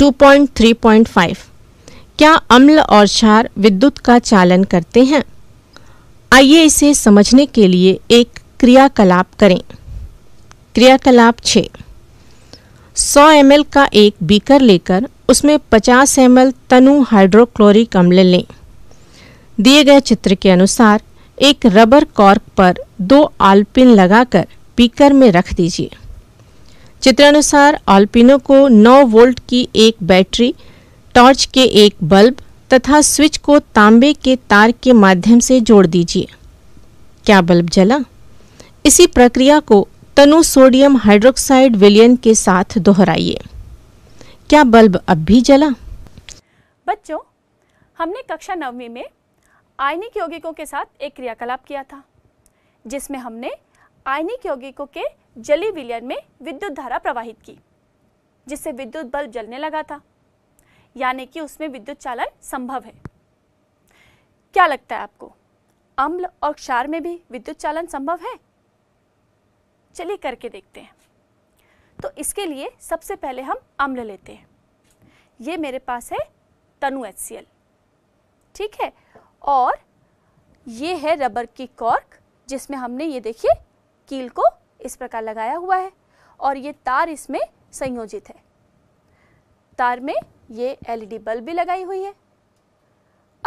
2.3.5 क्या अम्ल और क्षार विद्युत का चालन करते हैं आइए इसे समझने के लिए एक क्रियाकलाप करें क्रियाकलाप 6 सौ एम का एक बीकर लेकर उसमें 50 एम तनु हाइड्रोक्लोरिक अम्ल लें दिए गए चित्र के अनुसार एक रबर कॉर्क पर दो आलपिन लगाकर बीकर में रख दीजिए चित्रानुसार आल्पिनो को 9 वोल्ट की एक बैटरी टॉर्च के एक बल्ब तथा स्विच को तांबे के तार के माध्यम से जोड़ दीजिए क्या बल्ब जला इसी प्रक्रिया को तनु सोडियम हाइड्रोक्साइड विलियन के साथ दोहराइए क्या बल्ब अब भी जला बच्चों हमने कक्षा नवमी में आयनिक यौगिकों के साथ एक क्रियाकलाप किया था जिसमें हमने आयनिक यौगिकों के जली विलयन में विद्युत धारा प्रवाहित की जिससे विद्युत बल्ब जलने लगा था यानी कि उसमें विद्युत चालन संभव है क्या लगता है आपको अम्ल और क्षार में भी विद्युत चालन संभव है चलिए करके देखते हैं तो इसके लिए सबसे पहले हम अम्ल लेते हैं ये मेरे पास है तनु एच ठीक है और ये है रबर की कॉर्क जिसमें हमने ये देखिए कील को इस प्रकार लगाया हुआ है और ये तार इसमें संयोजित है तार में ये एलईडी e बल्ब भी लगाई हुई है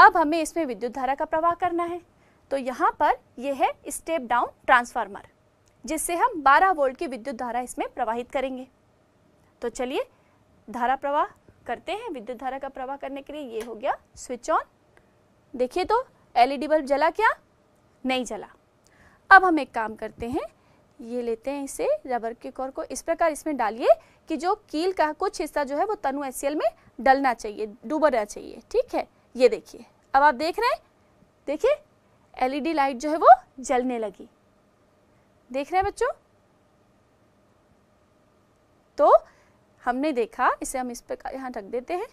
अब हमें इसमें विद्युत धारा का प्रवाह करना है तो यहाँ पर यह है स्टेप डाउन ट्रांसफार्मर जिससे हम 12 वोल्ट की विद्युत धारा इसमें प्रवाहित करेंगे तो चलिए धारा प्रवाह करते हैं विद्युत धारा का प्रवाह करने के लिए ये हो गया स्विच ऑन देखिए तो एलईडी e बल्ब जला क्या नहीं जला अब हम एक काम करते हैं ये लेते हैं इसे रबर के कोर को इस प्रकार इसमें डालिए कि जो कील का कुछ हिस्सा जो है वो तनु एस में डलना चाहिए डूबना चाहिए ठीक है ये देखिए अब आप देख रहे हैं देखिए एलईडी लाइट जो है वो जलने लगी देख रहे हैं बच्चों तो हमने देखा इसे हम इस प्रकार यहाँ रख देते हैं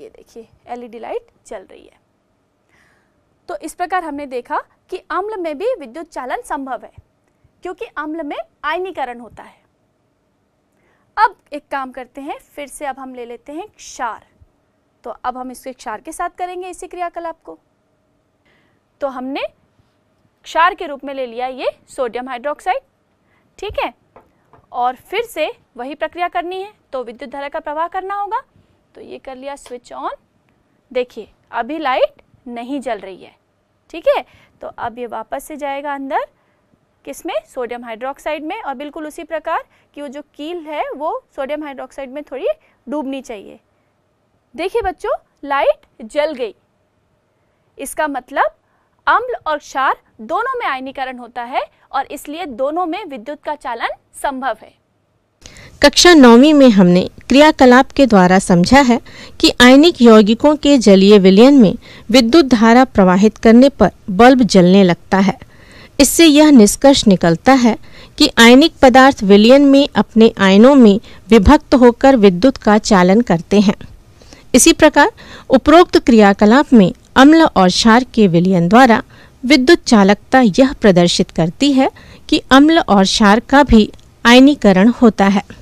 ये देखिए एलईडी लाइट जल रही है तो इस प्रकार हमने देखा कि अम्ल में भी विद्युत चालन संभव है क्योंकि अम्ल में आयनीकरण होता है अब एक काम करते हैं फिर से अब हम ले लेते हैं क्षार तो अब हम इसके क्षार के साथ करेंगे इसी क्रियाकलाप को तो हमने क्षार के रूप में ले लिया ये सोडियम हाइड्रोक्साइड ठीक है और फिर से वही प्रक्रिया करनी है तो विद्युत धारा का प्रवाह करना होगा तो ये कर लिया स्विच ऑन देखिए अभी लाइट नहीं जल रही है ठीक है तो अब ये वापस से जाएगा अंदर किस में सोडियम हाइड्रोक्साइड में और बिल्कुल उसी प्रकार कि वो जो कील है वो सोडियम हाइड्रोक्साइड में थोड़ी डूबनी चाहिए देखिए बच्चों लाइट जल गई इसका मतलब अम्ल और क्षार दोनों में आयनीकरण होता है और इसलिए दोनों में विद्युत का चालन संभव है कक्षा नौवीं में हमने क्रियाकलाप के द्वारा समझा है कि आयनिक यौगिकों के जलीय विलयन में विद्युत धारा प्रवाहित करने पर बल्ब जलने लगता है इससे यह निष्कर्ष निकलता है कि आयनिक पदार्थ विलयन में अपने आयनों में विभक्त होकर विद्युत का चालन करते हैं इसी प्रकार उपरोक्त क्रियाकलाप में अम्ल और क्षार के विलयन द्वारा विद्युत चालकता यह प्रदर्शित करती है कि अम्ल और क्षार का भी आयनीकरण होता है